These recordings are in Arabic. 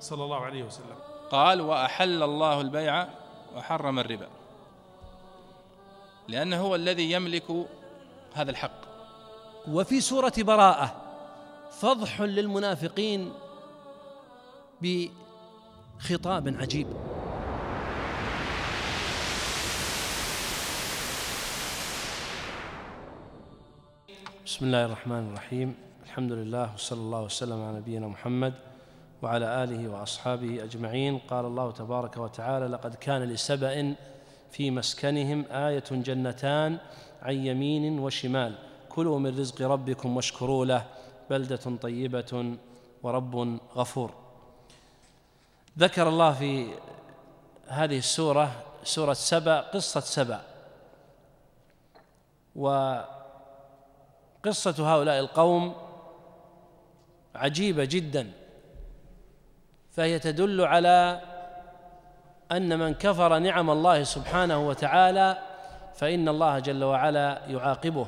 صلى الله عليه وسلم قال وأحل الله البيع وحرم الربا لأنه هو الذي يملك هذا الحق وفي سورة براءة فضح للمنافقين بخطاب عجيب بسم الله الرحمن الرحيم الحمد لله وصلى الله وسلم على نبينا محمد وعلى آله وأصحابه أجمعين قال الله تبارك وتعالى لقد كان لسبأ في مسكنهم آية جنتان عن يمين وشمال كلوا من رزق ربكم واشكروا له بلدة طيبة ورب غفور ذكر الله في هذه السورة سورة سبأ قصة سبأ وقصة هؤلاء القوم عجيبة جداً فهي تدل على أن من كفر نعم الله سبحانه وتعالى فإن الله جل وعلا يعاقبه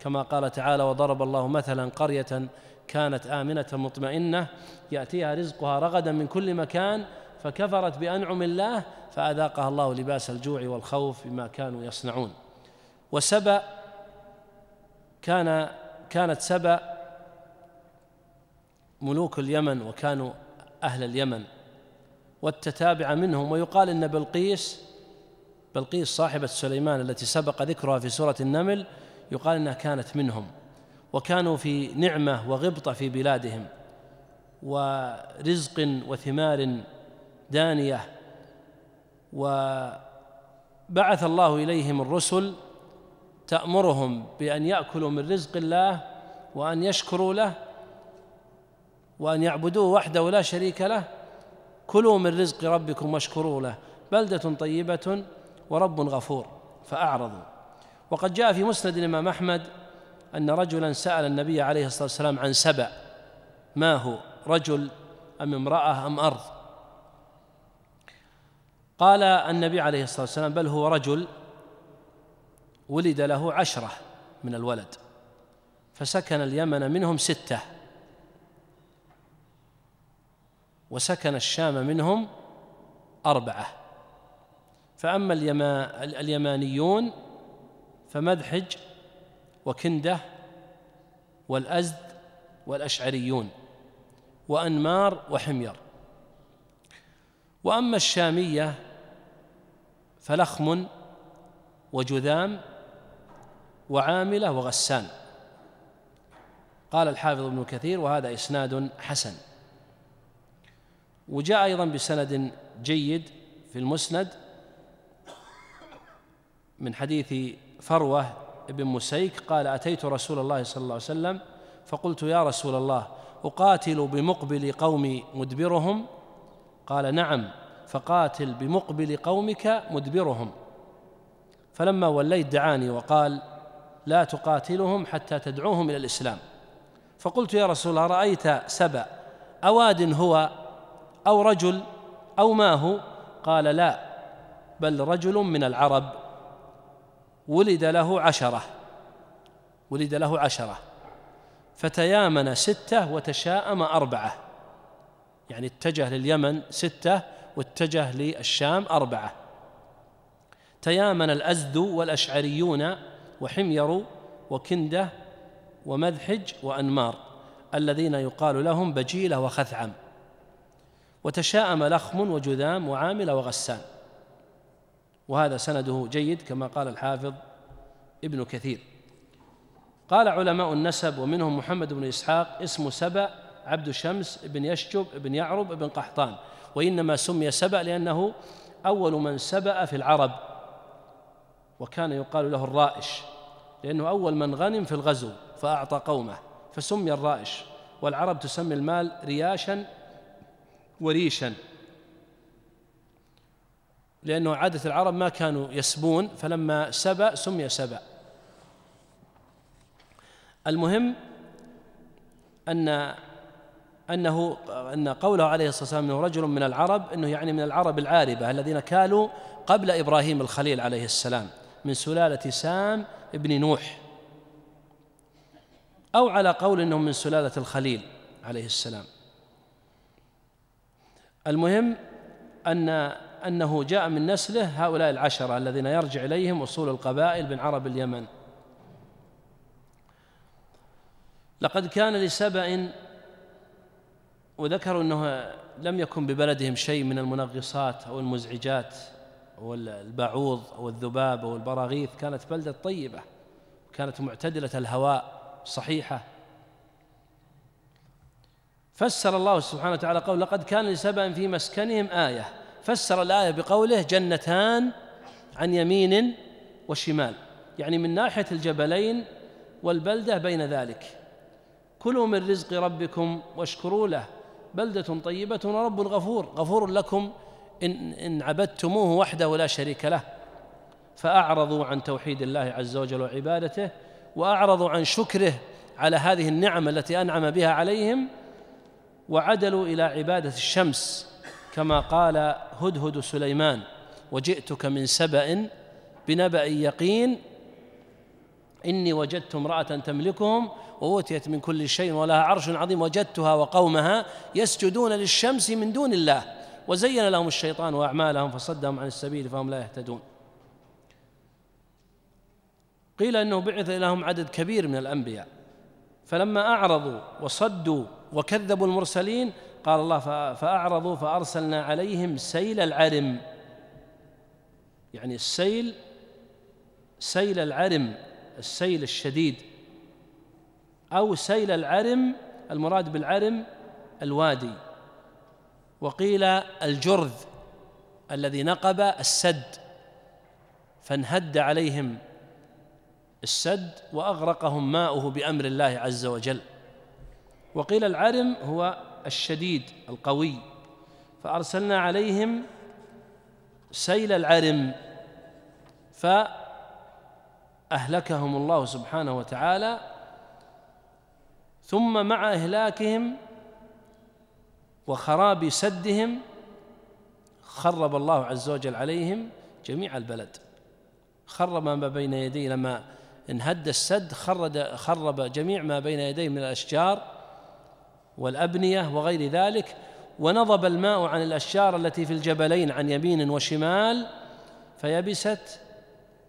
كما قال تعالى وضرب الله مثلا قرية كانت آمنة مطمئنة يأتيها رزقها رغدا من كل مكان فكفرت بأنعم الله فأذاقها الله لباس الجوع والخوف بما كانوا يصنعون وسبأ كان كانت سبأ ملوك اليمن وكانوا أهل اليمن والتتابع منهم ويقال أن بلقيس بلقيس صاحبة سليمان التي سبق ذكرها في سورة النمل يقال أنها كانت منهم وكانوا في نعمة وغبطة في بلادهم ورزق وثمار دانية وبعث الله إليهم الرسل تأمرهم بأن يأكلوا من رزق الله وأن يشكروا له وأن يعبدوه وحده لا شريك له كلوا من رزق ربكم واشكروا له بلدة طيبة ورب غفور فأعرضوا وقد جاء في مسند الإمام أحمد أن رجلا سأل النبي عليه الصلاة والسلام عن سبأ ما هو رجل أم امرأة أم أرض قال النبي عليه الصلاة والسلام بل هو رجل ولد له عشرة من الولد فسكن اليمن منهم سته وسكن الشام منهم أربعة فأما اليما اليمانيون فمدحج وكندة والأزد والأشعريون وأنمار وحمير وأما الشامية فلخم وجذام وعاملة وغسان قال الحافظ ابن كثير وهذا إسناد حسن وجاء أيضا بسند جيد في المسند من حديث فروة بن مسيك قال أتيت رسول الله صلى الله عليه وسلم فقلت يا رسول الله أقاتل بمقبل قومي مدبرهم قال نعم فقاتل بمقبل قومك مدبرهم فلما وليت دعاني وقال لا تقاتلهم حتى تدعوهم إلى الإسلام فقلت يا رسول الله رأيت سبأ أواد هو أو رجل أو ما هو قال لا بل رجل من العرب ولد له عشرة ولد له عشرة فتيامن ستة وتشاءم أربعة يعني اتجه لليمن ستة واتجه للشام أربعة تيامن الأزد والأشعريون وحمير وكندة ومذحج وأنمار الذين يقال لهم بجيلة وخثعم وتشاءم لخم وجذام وعامل وغسان وهذا سنده جيد كما قال الحافظ ابن كثير قال علماء النسب ومنهم محمد بن إسحاق اسم سبأ عبد شمس بن يشجب بن يعرب بن قحطان وإنما سمي سبأ لأنه أول من سبأ في العرب وكان يقال له الرائش لأنه أول من غنم في الغزو فأعطى قومه فسمي الرائش والعرب تسمي المال رياشا وريشا لأنه عادة العرب ما كانوا يسبون فلما سبأ سمي سبأ المهم أن أنه أن قوله عليه الصلاة والسلام أنه رجل من العرب أنه يعني من العرب العاربة الذين كالوا قبل إبراهيم الخليل عليه السلام من سلالة سام بن نوح أو على قول أنهم من سلالة الخليل عليه السلام المهم أن أنه جاء من نسله هؤلاء العشرة الذين يرجع إليهم أصول القبائل من عرب اليمن لقد كان لسبأ وذكروا أنه لم يكن ببلدهم شيء من المنغصات أو المزعجات أو البعوض أو الذباب أو البراغيث كانت بلدة طيبة كانت معتدلة الهواء صحيحة فسر الله سبحانه وتعالى قول لقد كان لسبأ في مسكنهم آية فسر الآية بقوله جنتان عن يمين وشمال يعني من ناحية الجبلين والبلدة بين ذلك كلوا من رزق ربكم واشكروا له بلدة طيبة ورب غفور غفور لكم إن, إن عبدتموه وحده لا شريك له فأعرضوا عن توحيد الله عز وجل وعبادته وأعرضوا عن شكره على هذه النعم التي أنعم بها عليهم وعدلوا إلى عبادة الشمس كما قال هدهد سليمان وجئتك من سبأ بنبأ يقين إني وجدت امرأة تملكهم وأوتيت من كل شيء ولها عرش عظيم وجدتها وقومها يسجدون للشمس من دون الله وزين لهم الشيطان واعمالهم فصدهم عن السبيل فهم لا يهتدون قيل انه بعث لهم عدد كبير من الانبياء فلما اعرضوا وصدوا وكذبوا المرسلين قال الله فأعرضوا فأرسلنا عليهم سيل العرم يعني السيل سيل العرم السيل الشديد أو سيل العرم المراد بالعرم الوادي وقيل الجرذ الذي نقب السد فانهد عليهم السد وأغرقهم ماؤه بأمر الله عز وجل وقيل العرم هو الشديد القوي فأرسلنا عليهم سيل العرم فأهلكهم الله سبحانه وتعالى ثم مع إهلاكهم وخراب سدهم خرب الله عز وجل عليهم جميع البلد خرب ما بين يديه لما انهد السد خرب جميع ما بين يديه من الأشجار والأبنية وغير ذلك ونضب الماء عن الأشجار التي في الجبلين عن يمين وشمال فيبست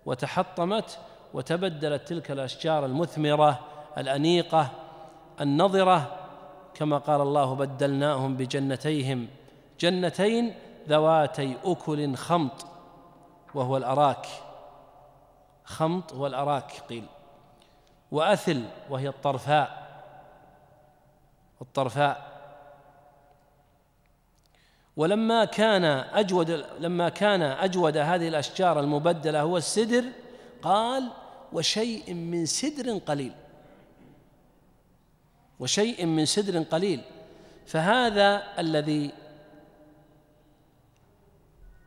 وتحطمت وتبدلت تلك الأشجار المثمرة الأنيقة النضرة كما قال الله بدلناهم بجنتيهم جنتين ذواتي أكل خمط وهو الأراك خمط والأراك قيل وأثل وهي الطرفاء الطرفاء ولما كان أجود لما كان أجود هذه الأشجار المبدلة هو السدر قال وشيء من سدر قليل وشيء من سدر قليل فهذا الذي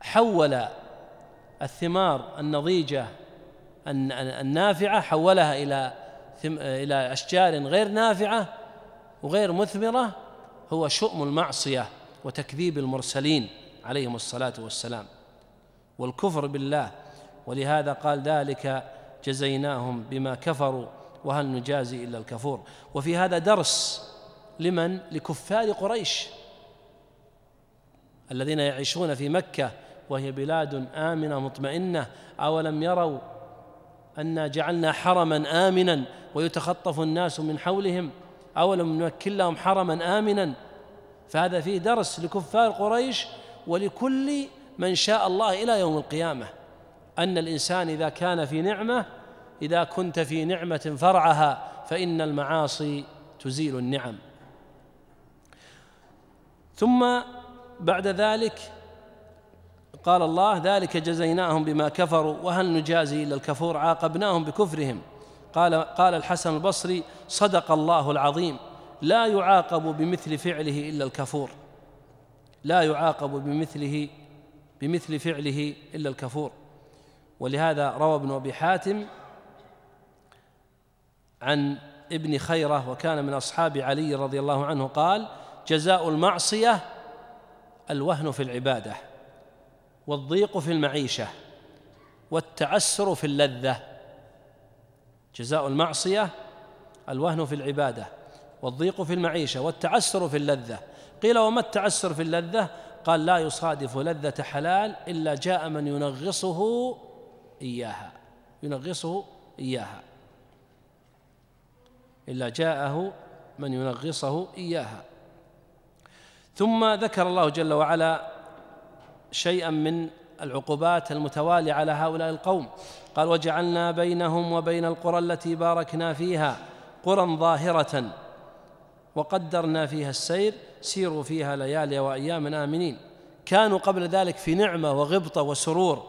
حول الثمار النضيجة النافعة حولها إلى إلى أشجار غير نافعة وغير مثمرة هو شؤم المعصية وتكذيب المرسلين عليهم الصلاة والسلام والكفر بالله ولهذا قال ذلك جزيناهم بما كفروا وهل نجازي إلا الكفور وفي هذا درس لمن لكفار قريش الذين يعيشون في مكة وهي بلاد آمنة مطمئنة أولم يروا أنا جعلنا حرما آمنا ويتخطف الناس من حولهم أولم نمكن لهم حرما آمنا فهذا فيه درس لكفار قريش ولكل من شاء الله إلى يوم القيامة أن الإنسان إذا كان في نعمة إذا كنت في نعمة فرعها فإن المعاصي تزيل النعم ثم بعد ذلك قال الله ذلك جزيناهم بما كفروا وهل نجازي إلا الكفور عاقبناهم بكفرهم قال قال الحسن البصري صدق الله العظيم لا يعاقب بمثل فعله الا الكفور لا يعاقب بمثله بمثل فعله الا الكفور ولهذا روى ابن ابي حاتم عن ابن خيره وكان من اصحاب علي رضي الله عنه قال جزاء المعصيه الوهن في العباده والضيق في المعيشه والتعسر في اللذه جزاء المعصية الوهن في العبادة والضيق في المعيشة والتعسر في اللذة قيل وما التعسر في اللذة قال لا يصادف لذة حلال إلا جاء من ينغصه إياها ينغصه إياها إلا جاءه من ينغصه إياها ثم ذكر الله جل وعلا شيئا من العقوبات المتوالية على هؤلاء القوم قال وجعلنا بينهم وبين القرى التي باركنا فيها قرى ظاهرة وقدرنا فيها السير سيروا فيها ليالي وأياما آمنين كانوا قبل ذلك في نعمة وغبطة وسرور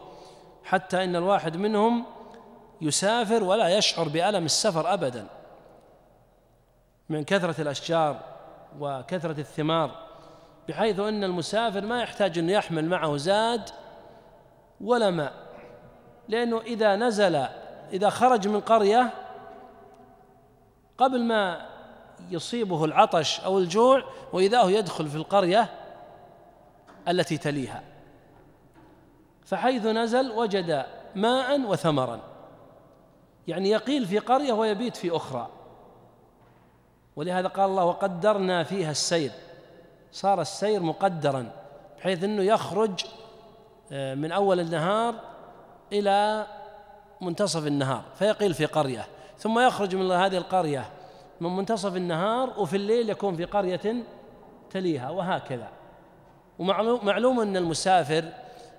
حتى إن الواحد منهم يسافر ولا يشعر بألم السفر أبدا من كثرة الأشجار وكثرة الثمار بحيث أن المسافر ما يحتاج أن يحمل معه زاد ولا ماء لأنه إذا نزل إذا خرج من قرية قبل ما يصيبه العطش أو الجوع وإذا هو يدخل في القرية التي تليها فحيث نزل وجد ماء وثمرا يعني يقيل في قرية ويبيت في أخرى ولهذا قال الله وقدرنا فيها السير صار السير مقدرا بحيث أنه يخرج آه، من أول النهار إلى منتصف النهار فيقيل في قرية ثم يخرج من هذه القرية من منتصف النهار وفي الليل يكون في قرية تليها وهكذا ومعلوم أن المسافر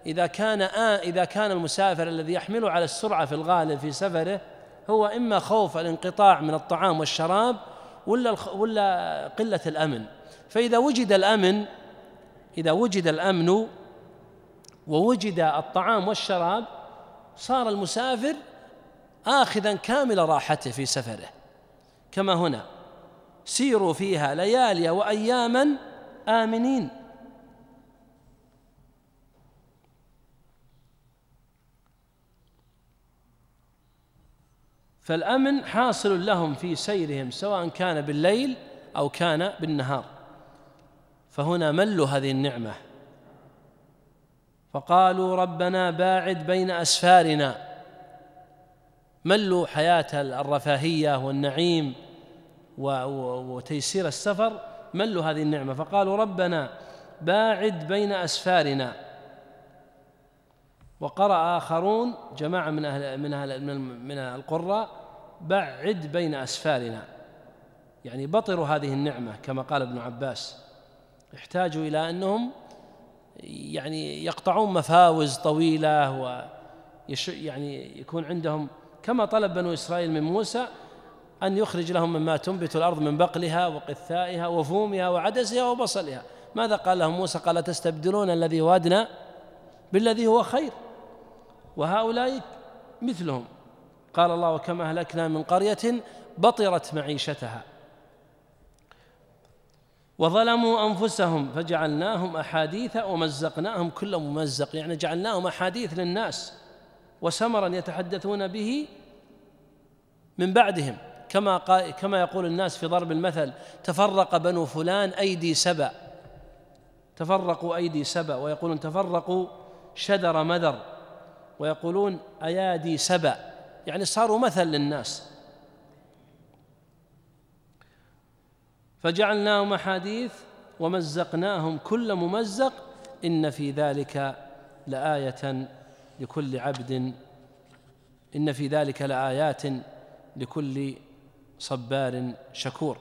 إذا كان آه إذا كان المسافر الذي يحمله على السرعة في الغالب في سفره هو إما خوف الانقطاع من الطعام والشراب ولا ولا قلة الأمن فإذا وجد الأمن إذا وجد الأمن ووجد الطعام والشراب صار المسافر آخذا كامل راحته في سفره كما هنا سيروا فيها ليالي وأياما آمنين فالأمن حاصل لهم في سيرهم سواء كان بالليل أو كان بالنهار فهنا ملوا هذه النعمة فقالوا ربنا باعد بين أسفارنا ملوا حياة الرفاهية والنعيم وتيسير السفر ملوا هذه النعمة فقالوا ربنا باعد بين أسفارنا وقرأ آخرون جماعة من أهل من أهل من القراء بعد بين أسفارنا يعني بطروا هذه النعمة كما قال ابن عباس احتاجوا إلى أنهم يعني يقطعون مفاوز طويلة و يعني يكون عندهم كما طلب بنو إسرائيل من موسى أن يخرج لهم مما تنبت الأرض من بقلها وقثائها وفومها وعدسها وبصلها ماذا قال لهم موسى قال تستبدلون الذي هو أدنى بالذي هو خير وهؤلاء مثلهم قال الله وكما أهلكنا من قرية بطرت معيشتها وظلموا أنفسهم فجعلناهم أحاديث ومزقناهم كل ممزق يعني جعلناهم أحاديث للناس وسمرا يتحدثون به من بعدهم كما كما يقول الناس في ضرب المثل تفرق بنو فلان أيدي سبأ تفرقوا أيدي سبأ ويقولون تفرقوا شذر مذر ويقولون أيادي سبأ يعني صاروا مثل للناس فجعلناهم أحاديث ومزقناهم كل ممزق إن في ذلك لآية لكل عبد إن في ذلك لآيات لكل صبار شكور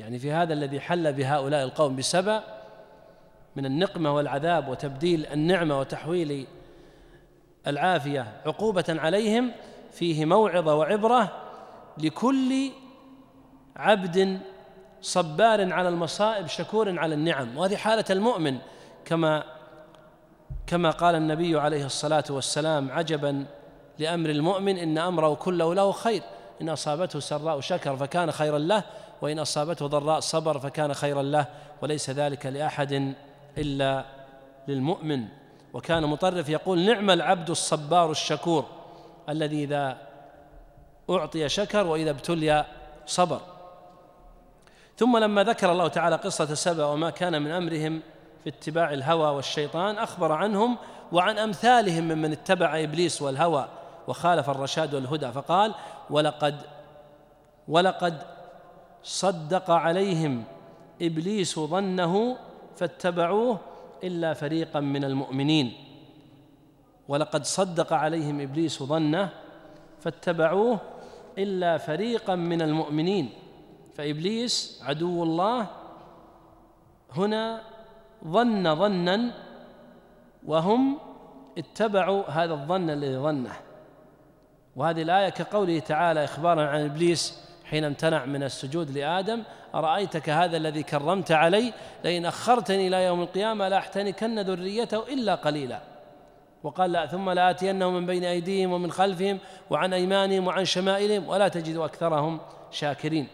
يعني في هذا الذي حل بهؤلاء القوم بسبأ من النقمة والعذاب وتبديل النعمة وتحويل العافية عقوبة عليهم فيه موعظة وعبرة لكل عبد صبار على المصائب شكور على النعم وهذه حالة المؤمن كما كما قال النبي عليه الصلاة والسلام عجبا لأمر المؤمن إن أمره كله له خير إن أصابته سراء شكر فكان خيرا له وإن أصابته ضراء صبر فكان خيرا له وليس ذلك لأحد إلا للمؤمن وكان مطرف يقول نعم العبد الصبار الشكور الذي إذا أعطي شكر وإذا ابتلي صبر ثم لما ذكر الله تعالى قصة سبأ وما كان من أمرهم في اتباع الهوى والشيطان أخبر عنهم وعن أمثالهم ممن اتبع إبليس والهوى وخالف الرشاد والهدى فقال ولقد ولقد صدق عليهم إبليس ظنه فاتبعوه إلا فريقا من المؤمنين ولقد صدق عليهم إبليس ظنه فاتبعوه إلا فريقا من المؤمنين فابليس عدو الله هنا ظن ظنا وهم اتبعوا هذا الظن الذي ظنه وهذه الايه كقوله تعالى اخبارا عن ابليس حين امتنع من السجود لادم ارايتك هذا الذي كرمت علي لئن اخرتني الى يوم القيامه لاحتنكن ذريته الا قليلا وقال لا ثم لآتينهم من بين أيديهم ومن خلفهم وعن أيمانهم وعن شمائلهم ولا تجد أكثرهم شاكرين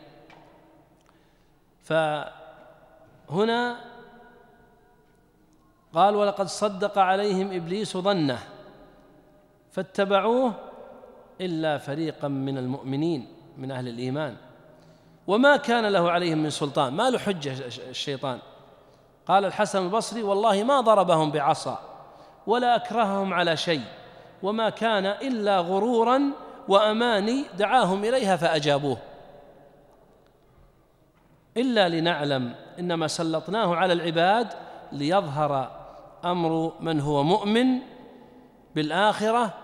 فهنا قال ولقد صدق عليهم ابليس ظنه فاتبعوه الا فريقا من المؤمنين من اهل الايمان وما كان له عليهم من سلطان ما له حجه الشيطان قال الحسن البصري والله ما ضربهم بعصا ولا اكرههم على شيء وما كان الا غرورا واماني دعاهم اليها فاجابوه إلا لنعلم إنما سلطناه على العباد ليظهر أمر من هو مؤمن بالآخرة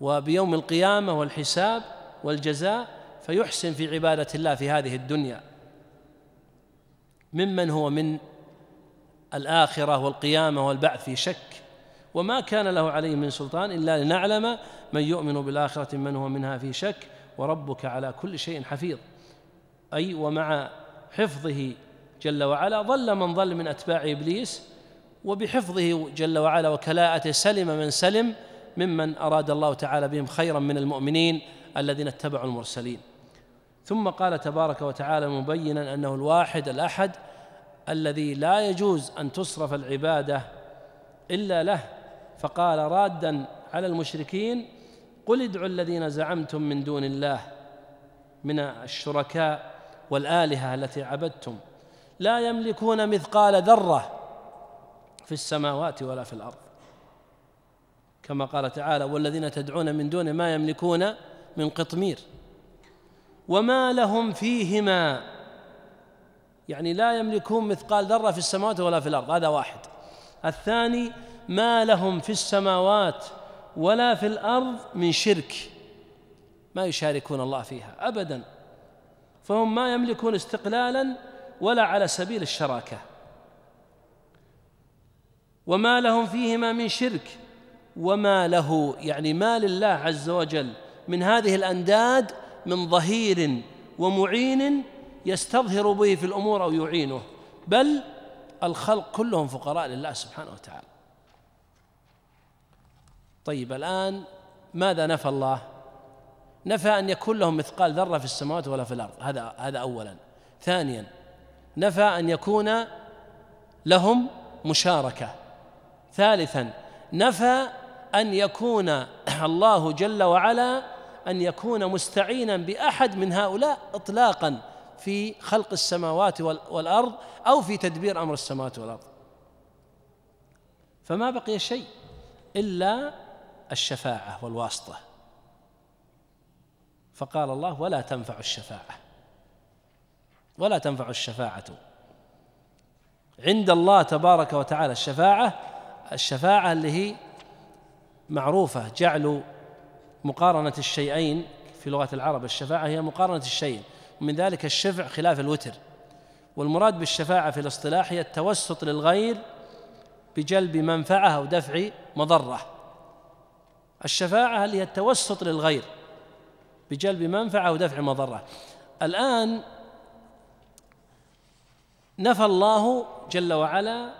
وبيوم القيامة والحساب والجزاء فيحسن في عبادة الله في هذه الدنيا ممن هو من الآخرة والقيامة والبعث في شك وما كان له عليه من سلطان إلا لنعلم من يؤمن بالآخرة من هو منها في شك وربك على كل شيء حفيظ أي ومع حفظه جل وعلا ضل من ضل من أتباع إبليس وبحفظه جل وعلا وكلاءته سلم من سلم ممن أراد الله تعالى بهم خيرا من المؤمنين الذين اتبعوا المرسلين ثم قال تبارك وتعالى مبينا أنه الواحد الأحد الذي لا يجوز أن تصرف العبادة إلا له فقال رادا على المشركين قل ادعوا الذين زعمتم من دون الله من الشركاء والآلهة التي عبدتم لا يملكون مثقال ذرة في السماوات ولا في الأرض كما قال تعالى والذين تدعون من دونه ما يملكون من قطمير وما لهم فيهما يعني لا يملكون مثقال ذره في السماوات ولا في الارض هذا واحد الثاني ما لهم في السماوات ولا في الارض من شرك ما يشاركون الله فيها ابدا فهم ما يملكون استقلالا ولا على سبيل الشراكه وما لهم فيهما من شرك وما له يعني ما لله عز وجل من هذه الانداد من ظهير ومعين يستظهر به في الامور او يعينه بل الخلق كلهم فقراء لله سبحانه وتعالى طيب الان ماذا نفى الله نفى أن يكون لهم مثقال ذرة في السماوات ولا في الأرض هذا هذا أولا ثانيا نفى أن يكون لهم مشاركة ثالثا نفى أن يكون الله جل وعلا أن يكون مستعينا بأحد من هؤلاء إطلاقا في خلق السماوات والأرض أو في تدبير أمر السماوات والأرض فما بقي شيء إلا الشفاعة والواسطة فقال الله ولا تنفع الشفاعة ولا تنفع الشفاعة عند الله تبارك وتعالى الشفاعة الشفاعة اللي هي معروفة جعل مقارنة الشيئين في لغة العرب الشفاعة هي مقارنة الشيء ومن ذلك الشفع خلاف الوتر والمراد بالشفاعة في الاصطلاح هي التوسط للغير بجلب منفعة أو دفع مضرة الشفاعة اللي هي التوسط للغير بجلب منفعة ودفع مضرة الآن نفى الله جل وعلا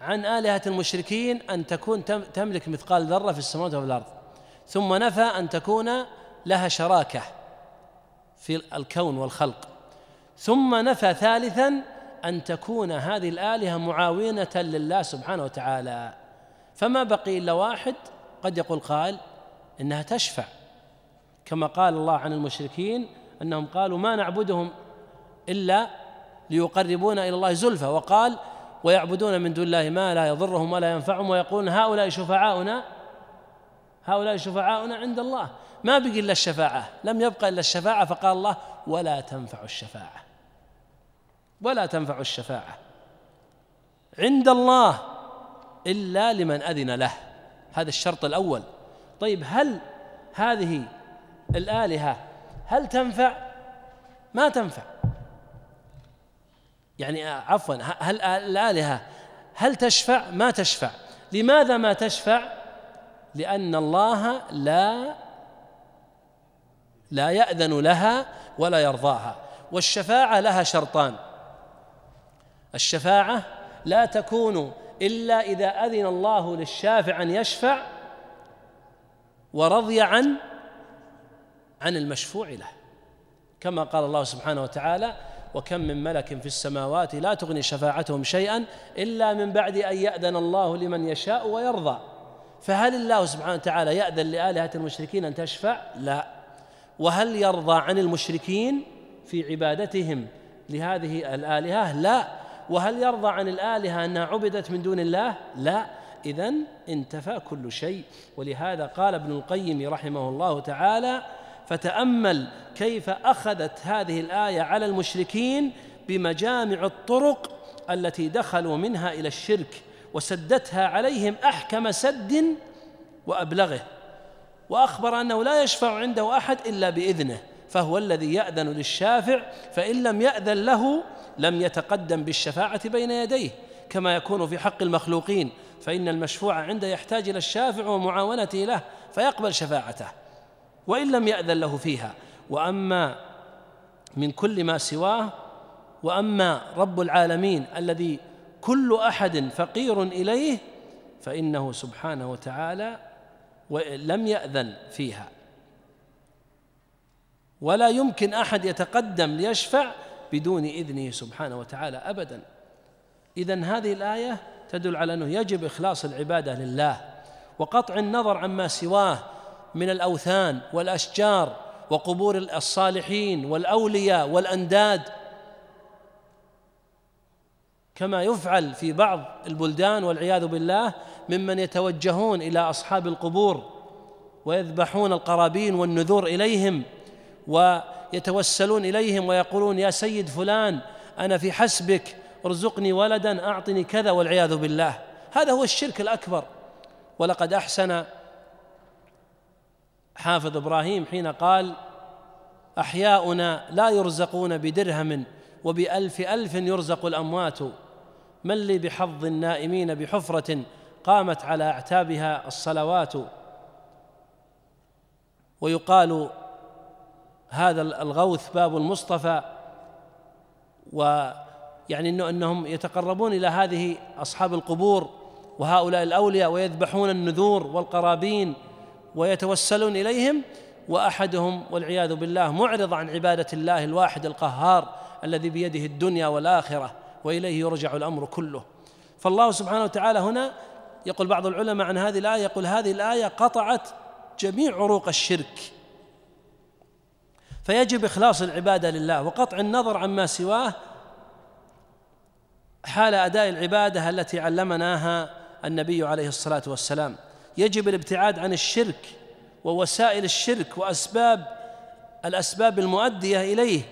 عن آلهة المشركين أن تكون تملك مثقال ذرة في السماوات وفي الأرض ثم نفى أن تكون لها شراكة في الكون والخلق ثم نفى ثالثا أن تكون هذه الآلهة معاونة لله سبحانه وتعالى فما بقي إلا واحد قد يقول قائل إنها تشفع كما قال الله عن المشركين انهم قالوا ما نعبدهم الا ليقربونا الى الله زلفى وقال ويعبدون من دون الله ما لا يضرهم ولا ينفعهم ويقولون هؤلاء شفعاؤنا هؤلاء شفعاؤنا عند الله ما بقي الا الشفاعه لم يبقى الا الشفاعه فقال الله ولا تنفع الشفاعه ولا تنفع الشفاعه عند الله الا لمن اذن له هذا الشرط الاول طيب هل هذه الآلهة هل تنفع؟ ما تنفع يعني آه، عفوا هل الآلهة هل تشفع؟ ما تشفع لماذا ما تشفع؟ لأن الله لا لا يأذن لها ولا يرضاها والشفاعة لها شرطان الشفاعة لا تكون إلا إذا أذن الله للشافع أن يشفع ورضي عن عن المشفوع له كما قال الله سبحانه وتعالى وكم من ملك في السماوات لا تغني شفاعتهم شيئا الا من بعد ان ياذن الله لمن يشاء ويرضى فهل الله سبحانه وتعالى ياذن لالهه المشركين ان تشفع لا وهل يرضى عن المشركين في عبادتهم لهذه الالهه لا وهل يرضى عن الالهه انها عبدت من دون الله لا اذا انتفى كل شيء ولهذا قال ابن القيم رحمه الله تعالى فتامل كيف اخذت هذه الايه على المشركين بمجامع الطرق التي دخلوا منها الى الشرك وسدتها عليهم احكم سد وابلغه واخبر انه لا يشفع عنده احد الا باذنه فهو الذي ياذن للشافع فان لم ياذن له لم يتقدم بالشفاعه بين يديه كما يكون في حق المخلوقين فان المشفوع عنده يحتاج الى الشافع ومعاونته له فيقبل شفاعته وإن لم يأذن له فيها وأما من كل ما سواه وأما رب العالمين الذي كل أحد فقير إليه فإنه سبحانه وتعالى لم يأذن فيها ولا يمكن أحد يتقدم ليشفع بدون إذنه سبحانه وتعالى أبدا إذا هذه الآية تدل على أنه يجب إخلاص العبادة لله وقطع النظر عما سواه من الاوثان والاشجار وقبور الصالحين والاولياء والانداد كما يفعل في بعض البلدان والعياذ بالله ممن يتوجهون الى اصحاب القبور ويذبحون القرابين والنذور اليهم ويتوسلون اليهم ويقولون يا سيد فلان انا في حسبك ارزقني ولدا اعطني كذا والعياذ بالله هذا هو الشرك الاكبر ولقد احسن حافظ ابراهيم حين قال احياؤنا لا يرزقون بدرهم وبالف الف يرزق الاموات من لي بحظ النائمين بحفره قامت على اعتابها الصلوات ويقال هذا الغوث باب المصطفى ويعني انه انهم يتقربون الى هذه اصحاب القبور وهؤلاء الاولياء ويذبحون النذور والقرابين ويتوسلون اليهم واحدهم والعياذ بالله معرض عن عباده الله الواحد القهار الذي بيده الدنيا والاخره واليه يرجع الامر كله فالله سبحانه وتعالى هنا يقول بعض العلماء عن هذه الايه يقول هذه الايه قطعت جميع عروق الشرك فيجب اخلاص العباده لله وقطع النظر عما سواه حال اداء العباده التي علمناها النبي عليه الصلاه والسلام يجب الابتعاد عن الشرك ووسائل الشرك وأسباب الأسباب المؤدية إليه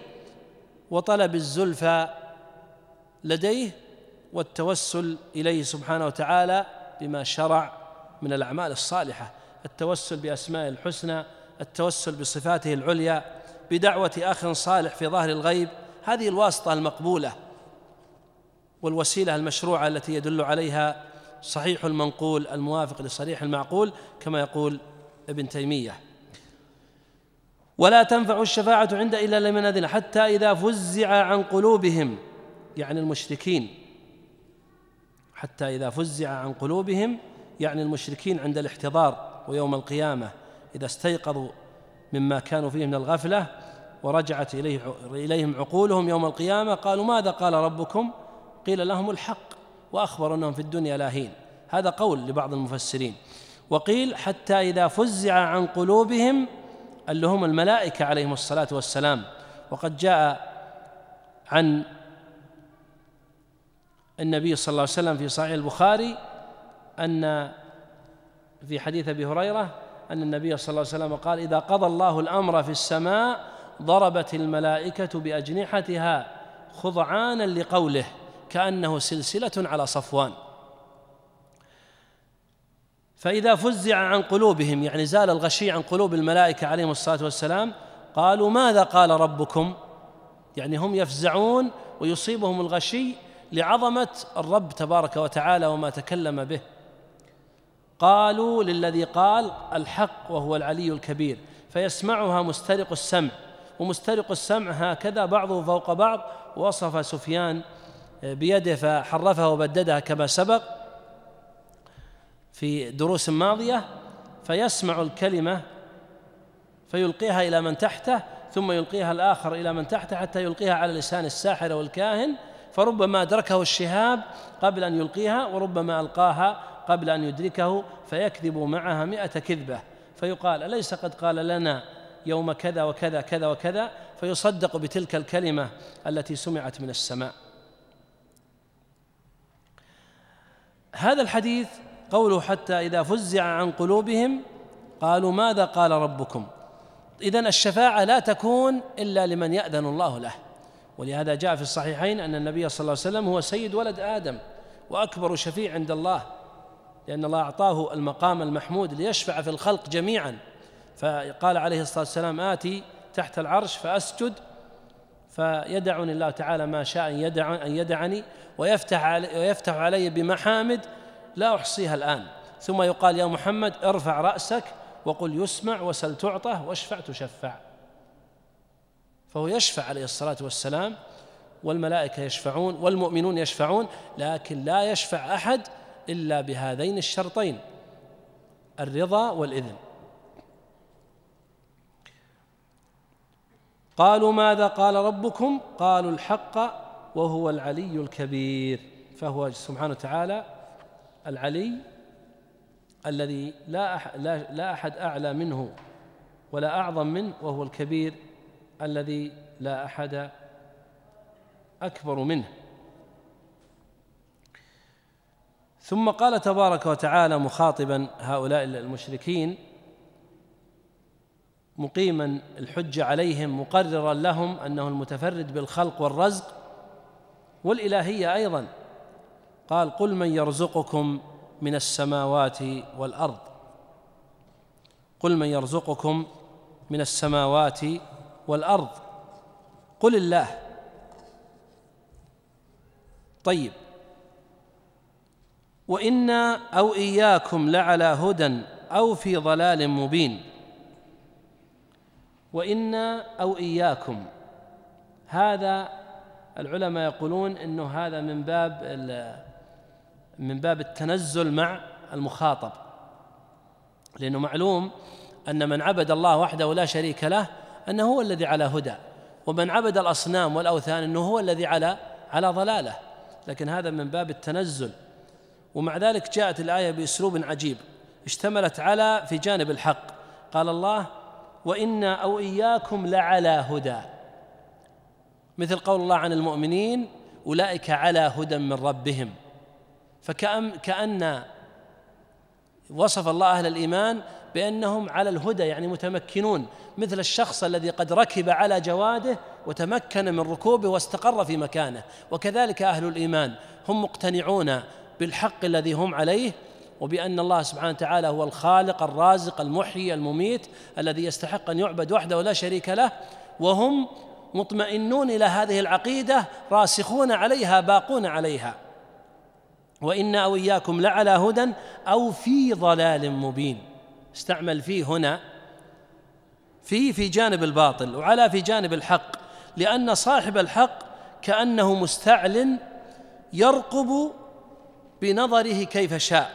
وطلب الزلفى لديه والتوسل إليه سبحانه وتعالى بما شرع من الأعمال الصالحة التوسل بأسماء الحسنى التوسل بصفاته العليا بدعوة أخ صالح في ظهر الغيب هذه الواسطة المقبولة والوسيلة المشروعة التي يدل عليها صحيح المنقول الموافق لصريح المعقول كما يقول ابن تيمية ولا تنفع الشفاعة عند إلا لمن أذن حتى إذا فزع عن قلوبهم يعني المشركين حتى إذا فزع عن قلوبهم يعني المشركين عند الاحتضار ويوم القيامة إذا استيقظوا مما كانوا فيه من الغفلة ورجعت إليه إليهم عقولهم يوم القيامة قالوا ماذا قال ربكم قيل لهم الحق وأخبر أنهم في الدنيا لاهين هذا قول لبعض المفسرين وقيل حتى إذا فزع عن قلوبهم اللي هم الملائكة عليهم الصلاة والسلام وقد جاء عن النبي صلى الله عليه وسلم في صحيح البخاري أن في حديث أبي هريرة أن النبي صلى الله عليه وسلم قال إذا قضى الله الأمر في السماء ضربت الملائكة بأجنحتها خضعانا لقوله كأنه سلسلة على صفوان فإذا فزع عن قلوبهم يعني زال الغشي عن قلوب الملائكة عليهم الصلاة والسلام قالوا ماذا قال ربكم يعني هم يفزعون ويصيبهم الغشي لعظمة الرب تبارك وتعالى وما تكلم به قالوا للذي قال الحق وهو العلي الكبير فيسمعها مسترق السمع ومسترق السمع هكذا بعضه فوق بعض وصف سفيان بيده فحرفها وبددها كما سبق في دروس ماضية فيسمع الكلمة فيلقيها إلى من تحته ثم يلقيها الآخر إلى من تحته حتى يلقيها على لسان الساحر والكاهن فربما أدركه الشهاب قبل أن يلقيها وربما ألقاها قبل أن يدركه فيكذب معها مئة كذبة فيقال أليس قد قال لنا يوم كذا وكذا كذا وكذا فيصدق بتلك الكلمة التي سمعت من السماء هذا الحديث قوله حتى إذا فزع عن قلوبهم قالوا ماذا قال ربكم إذا الشفاعة لا تكون إلا لمن يأذن الله له ولهذا جاء في الصحيحين أن النبي صلى الله عليه وسلم هو سيد ولد آدم وأكبر شفيع عند الله لأن الله أعطاه المقام المحمود ليشفع في الخلق جميعا فقال عليه الصلاة والسلام آتي تحت العرش فأسجد فيدعني الله تعالى ما شاء أن يدع أن يدعني ويفتح علي ويفتح علي بمحامد لا أحصيها الآن ثم يقال يا محمد ارفع رأسك وقل يسمع وسل تعطى واشفع تشفع فهو يشفع عليه الصلاة والسلام والملائكة يشفعون والمؤمنون يشفعون لكن لا يشفع أحد إلا بهذين الشرطين الرضا والإذن قالوا ماذا قال ربكم قالوا الحق وهو العلي الكبير فهو سبحانه وتعالى العلي الذي لا لا, لا احد اعلى منه ولا اعظم منه وهو الكبير الذي لا احد اكبر منه ثم قال تبارك وتعالى مخاطبا هؤلاء المشركين مقيما الحجه عليهم مقررا لهم انه المتفرد بالخلق والرزق والإلهية أيضا قال قل من يرزقكم من السماوات والأرض قل من يرزقكم من السماوات والأرض قل الله طيب وإنا أو إياكم لعلى هدى أو في ضلال مبين وإنا أو إياكم هذا العلماء يقولون انه هذا من باب من باب التنزل مع المخاطب لانه معلوم ان من عبد الله وحده لا شريك له انه هو الذي على هدى ومن عبد الاصنام والاوثان انه هو الذي على على ضلاله لكن هذا من باب التنزل ومع ذلك جاءت الايه باسلوب عجيب اشتملت على في جانب الحق قال الله وانا او اياكم لعلى هدى مثل قول الله عن المؤمنين أولئك على هدى من ربهم فكأن كأن وصف الله أهل الإيمان بأنهم على الهدى يعني متمكنون مثل الشخص الذي قد ركب على جواده وتمكن من ركوبه واستقر في مكانه وكذلك أهل الإيمان هم مقتنعون بالحق الذي هم عليه وبأن الله سبحانه وتعالى هو الخالق الرازق المحيي المميت الذي يستحق أن يعبد وحده ولا شريك له وهم مطمئنون الى هذه العقيده راسخون عليها باقون عليها وانا واياكم لعلى هدى او في ضلال مبين استعمل في هنا في في جانب الباطل وعلى في جانب الحق لان صاحب الحق كانه مستعلن يرقب بنظره كيف شاء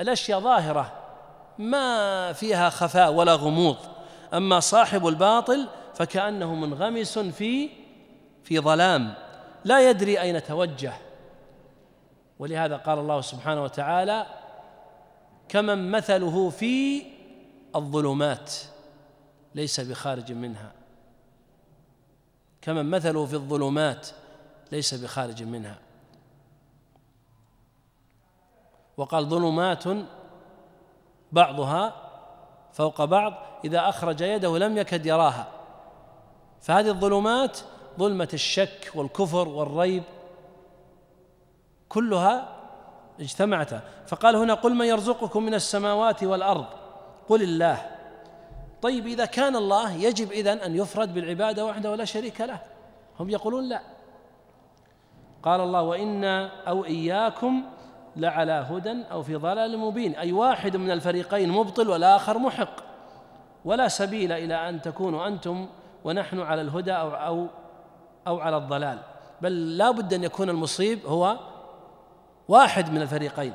الاشياء ظاهره ما فيها خفاء ولا غموض اما صاحب الباطل فكأنه منغمس في في ظلام لا يدري أين توجه ولهذا قال الله سبحانه وتعالى كمن مثله في الظلمات ليس بخارج منها كمن مثله في الظلمات ليس بخارج منها وقال ظلمات بعضها فوق بعض إذا أخرج يده لم يكد يراها فهذه الظلمات ظلمة الشك والكفر والريب كلها اجتمعت فقال هنا قل من يرزقكم من السماوات والأرض قل الله طيب إذا كان الله يجب إذن أن يفرد بالعبادة وحده ولا شريك له هم يقولون لا قال الله وإنا أو إياكم لعلى هدى أو في ضلال مبين أي واحد من الفريقين مبطل والآخر محق ولا سبيل إلى أن تكونوا أنتم ونحن على الهدى أو, أو, أو على الضلال بل لا بد أن يكون المصيب هو واحد من الفريقين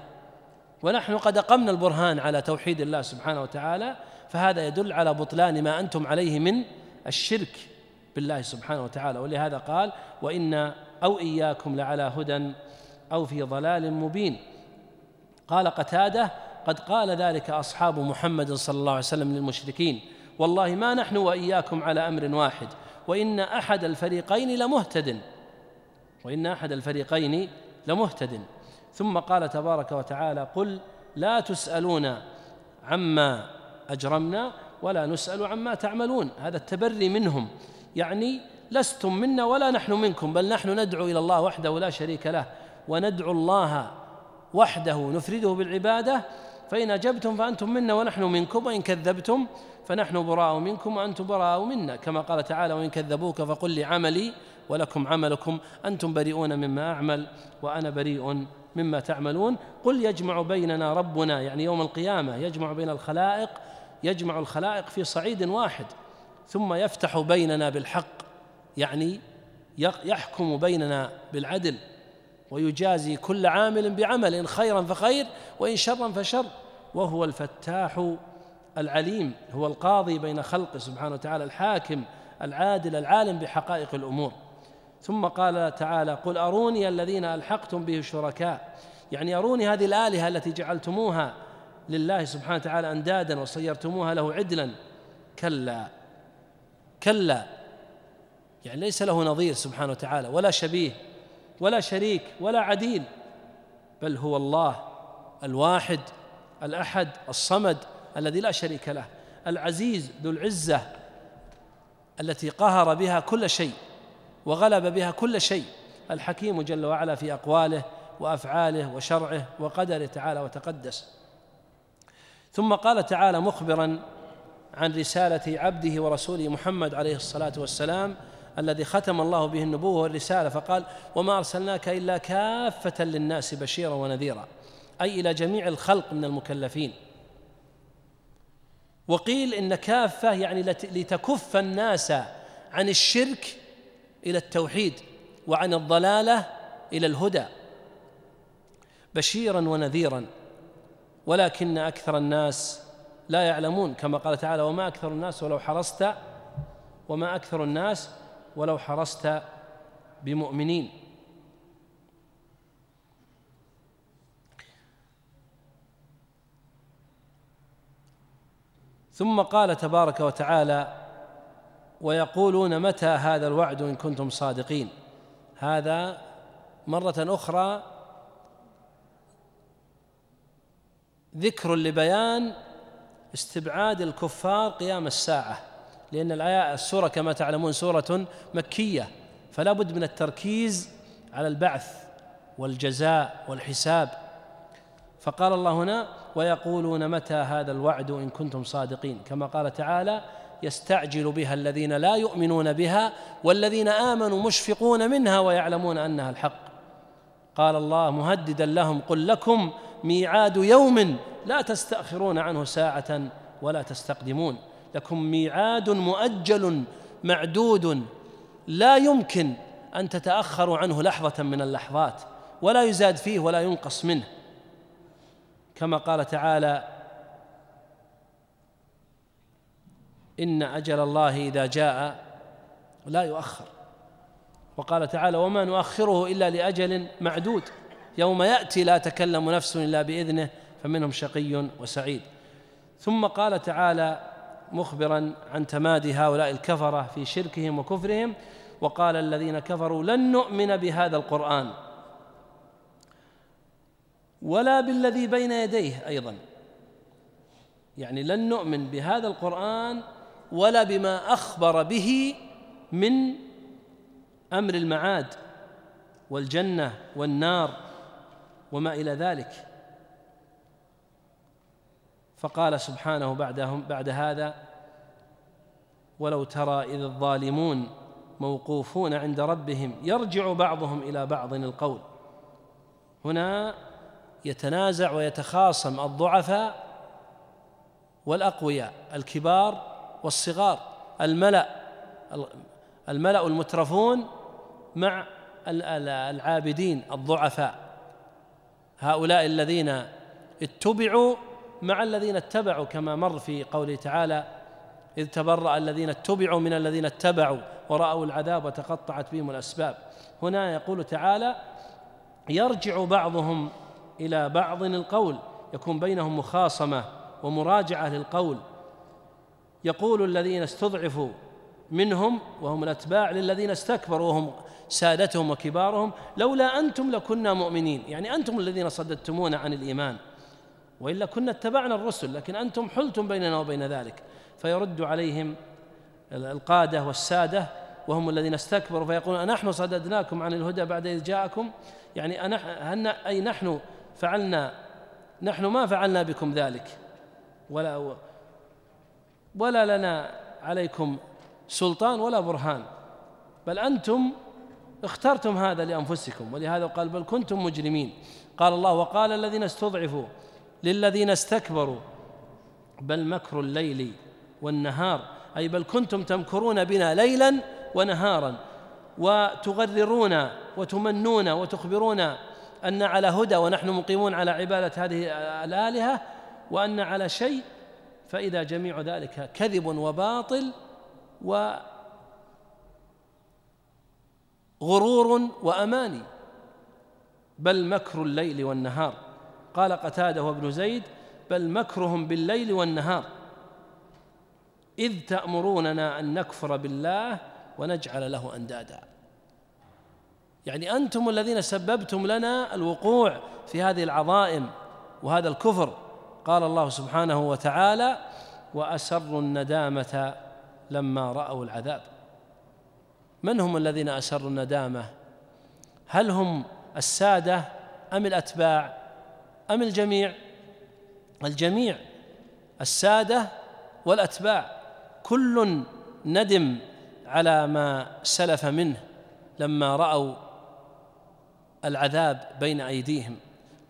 ونحن قد أقمنا البرهان على توحيد الله سبحانه وتعالى فهذا يدل على بطلان ما أنتم عليه من الشرك بالله سبحانه وتعالى ولهذا قال وإن أو إياكم لعلى هدى أو في ضلال مبين قال قتاده قد قال ذلك أصحاب محمد صلى الله عليه وسلم للمشركين والله ما نحن واياكم على امر واحد وان احد الفريقين لمهتد وان احد الفريقين لمهتد ثم قال تبارك وتعالى قل لا تسالون عما اجرمنا ولا نسال عما تعملون هذا التبري منهم يعني لستم منا ولا نحن منكم بل نحن ندعو الى الله وحده لا شريك له وندعو الله وحده نفرده بالعباده فإن أجبتم فأنتم منا ونحن منكم وإن كذبتم فنحن براء منكم وأنتم براء منا كما قال تعالى وإن كذبوك فقل لي عملي ولكم عملكم أنتم بريئون مما أعمل وأنا بريء مما تعملون قل يجمع بيننا ربنا يعني يوم القيامة يجمع بين الخلائق يجمع الخلائق في صعيد واحد ثم يفتح بيننا بالحق يعني يحكم بيننا بالعدل ويجازي كل عامل بعمل إن خيرا فخير وإن شرا فشر وهو الفتاح العليم هو القاضي بين خلقه سبحانه وتعالى الحاكم العادل العالم بحقائق الأمور ثم قال تعالى قل أروني الذين ألحقتم به الشركاء يعني أروني هذه الآلهة التي جعلتموها لله سبحانه وتعالى أندادا وصيرتموها له عدلا كلا كلا يعني ليس له نظير سبحانه وتعالى ولا شبيه ولا شريك ولا عديل بل هو الله الواحد الأحد الصمد الذي لا شريك له العزيز ذو العزة التي قهر بها كل شيء وغلب بها كل شيء الحكيم جل وعلا في أقواله وأفعاله وشرعه وقدره تعالى وتقدس ثم قال تعالى مخبرا عن رسالة عبده ورسوله محمد عليه الصلاة والسلام الذي ختم الله به النبوة والرسالة فقال وما أرسلناك إلا كافة للناس بشيرا ونذيرا أي إلى جميع الخلق من المكلفين وقيل إن كافة يعني لتكف الناس عن الشرك إلى التوحيد وعن الضلالة إلى الهدى بشيرا ونذيرا ولكن أكثر الناس لا يعلمون كما قال تعالى وما أكثر الناس ولو حرصت وما أكثر الناس ولو حرست بمؤمنين ثم قال تبارك وتعالى ويقولون متى هذا الوعد ان كنتم صادقين هذا مره اخرى ذكر لبيان استبعاد الكفار قيام الساعه لأن الآية السورة كما تعلمون سورة مكية فلا بد من التركيز على البعث والجزاء والحساب فقال الله هنا ويقولون متى هذا الوعد إن كنتم صادقين كما قال تعالى يستعجل بها الذين لا يؤمنون بها والذين آمنوا مشفقون منها ويعلمون أنها الحق قال الله مهددا لهم قل لكم ميعاد يوم لا تستأخرون عنه ساعة ولا تستقدمون لكم ميعاد مؤجل معدود لا يمكن أن تتأخروا عنه لحظة من اللحظات ولا يزاد فيه ولا ينقص منه كما قال تعالى إن أجل الله إذا جاء لا يؤخر وقال تعالى وما نؤخره إلا لأجل معدود يوم يأتي لا تكلم نفس إلا بإذنه فمنهم شقي وسعيد ثم قال تعالى مخبرا عن تمادي هؤلاء الكفرة في شركهم وكفرهم وقال الذين كفروا لن نؤمن بهذا القرآن ولا بالذي بين يديه أيضا يعني لن نؤمن بهذا القرآن ولا بما أخبر به من أمر المعاد والجنة والنار وما إلى ذلك فقال سبحانه بعدهم بعد هذا ولو ترى إذ الظالمون موقوفون عند ربهم يرجع بعضهم إلى بعض القول هنا يتنازع ويتخاصم الضعفاء والأقوياء الكبار والصغار الملأ الملأ المترفون مع العابدين الضعفاء هؤلاء الذين اتبعوا مع الذين اتبعوا كما مر في قوله تعالى إذ تبرأ الذين اتبعوا من الذين اتبعوا ورأوا العذاب وتقطعت بهم الأسباب هنا يقول تعالى يرجع بعضهم إلى بعض القول يكون بينهم مخاصمة ومراجعة للقول يقول الذين استضعفوا منهم وهم الأتباع للذين استكبروا وهم سادتهم وكبارهم لولا أنتم لكنا مؤمنين يعني أنتم الذين صددتمونا عن الإيمان وإلا كنا اتبعنا الرسل لكن أنتم حلتم بيننا وبين ذلك فيرد عليهم القادة والسادة وهم الذين استكبروا فيقولون أنحن صددناكم عن الهدى بعد إذ جاءكم يعني أنا أي نحن فعلنا نحن ما فعلنا بكم ذلك ولا ولا لنا عليكم سلطان ولا برهان بل أنتم اخترتم هذا لأنفسكم ولهذا قال بل كنتم مجرمين قال الله وقال الذين استضعفوا للذين استكبروا بل مكر الليل والنهار أي بل كنتم تمكرون بنا ليلا ونهارا وتغررون وتمنون وتخبرون أن على هدى ونحن مقيمون على عبادة هذه الآلهة وأن على شيء فإذا جميع ذلك كذب وباطل وغرور وأماني بل مكر الليل والنهار قال قتاده وابن زيد بل مكرهم بالليل والنهار إذ تأمروننا أن نكفر بالله ونجعل له أندادا يعني أنتم الذين سببتم لنا الوقوع في هذه العظائم وهذا الكفر قال الله سبحانه وتعالى وأسروا الندامة لما رأوا العذاب من هم الذين أسروا الندامة هل هم السادة أم الأتباع أم الجميع الجميع السادة والأتباع كل ندم على ما سلف منه لما رأوا العذاب بين أيديهم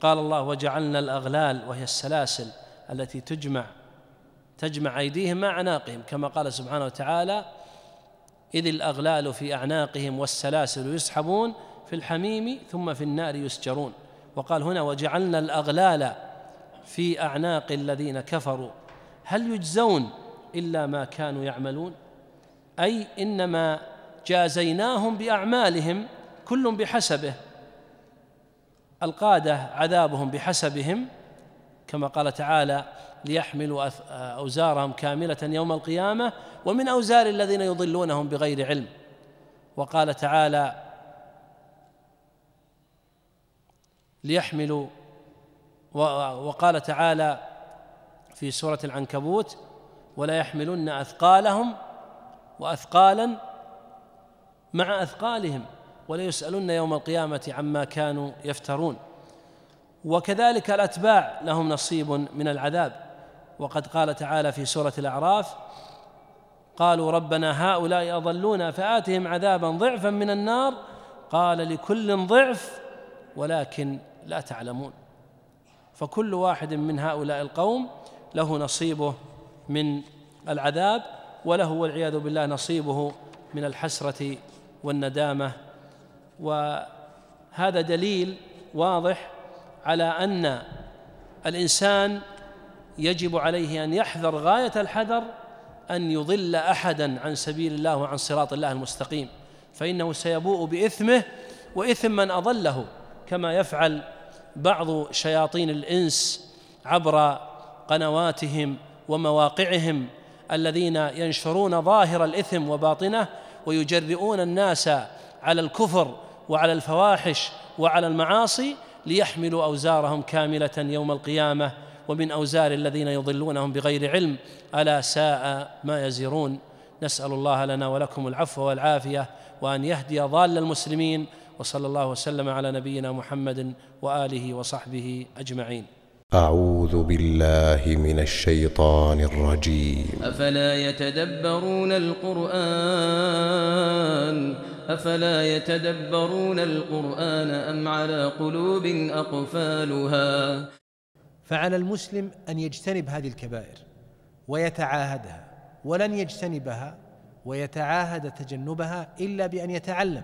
قال الله وجعلنا الأغلال وهي السلاسل التي تجمع تجمع أيديهم مع أعناقهم كما قال سبحانه وتعالى إذ الأغلال في أعناقهم والسلاسل يسحبون في الحميم ثم في النار يسجرون وقال هنا وجعلنا الأغلال في أعناق الذين كفروا هل يجزون إلا ما كانوا يعملون أي إنما جازيناهم بأعمالهم كل بحسبه القادة عذابهم بحسبهم كما قال تعالى ليحملوا أوزارهم كاملة يوم القيامة ومن أوزار الذين يضلونهم بغير علم وقال تعالى ليحملوا وقال تعالى في سورة العنكبوت ولا يحملن أثقالهم وأثقالا مع أثقالهم وليسألن يوم القيامة عما كانوا يفترون وكذلك الأتباع لهم نصيب من العذاب وقد قال تعالى في سورة الأعراف قالوا ربنا هؤلاء أضلونا فآتهم عذابا ضعفا من النار قال لكل ضعف ولكن لا تعلمون فكل واحد من هؤلاء القوم له نصيبه من العذاب وله والعياذ بالله نصيبه من الحسرة والندامة وهذا دليل واضح على أن الإنسان يجب عليه أن يحذر غاية الحذر أن يضل أحدا عن سبيل الله وعن صراط الله المستقيم فإنه سيبوء بإثمه وإثم من أضله كما يفعل بعض شياطين الإنس عبر قنواتهم ومواقعهم الذين ينشرون ظاهر الإثم وباطنه ويجرئون الناس على الكفر وعلى الفواحش وعلى المعاصي ليحملوا أوزارهم كاملة يوم القيامة ومن أوزار الذين يضلونهم بغير علم ألا ساء ما يزرون نسأل الله لنا ولكم العفو والعافية وأن يهدي ضال المسلمين وصلى الله وسلم على نبينا محمد واله وصحبه اجمعين أعوذ بالله من الشيطان الرجيم أفلا يتدبرون القرآن أفلا يتدبرون القرآن أم على قلوب أقفالها فعلى المسلم أن يجتنب هذه الكبائر ويتعاهدها ولن يجتنبها ويتعاهد تجنبها إلا بأن يتعلم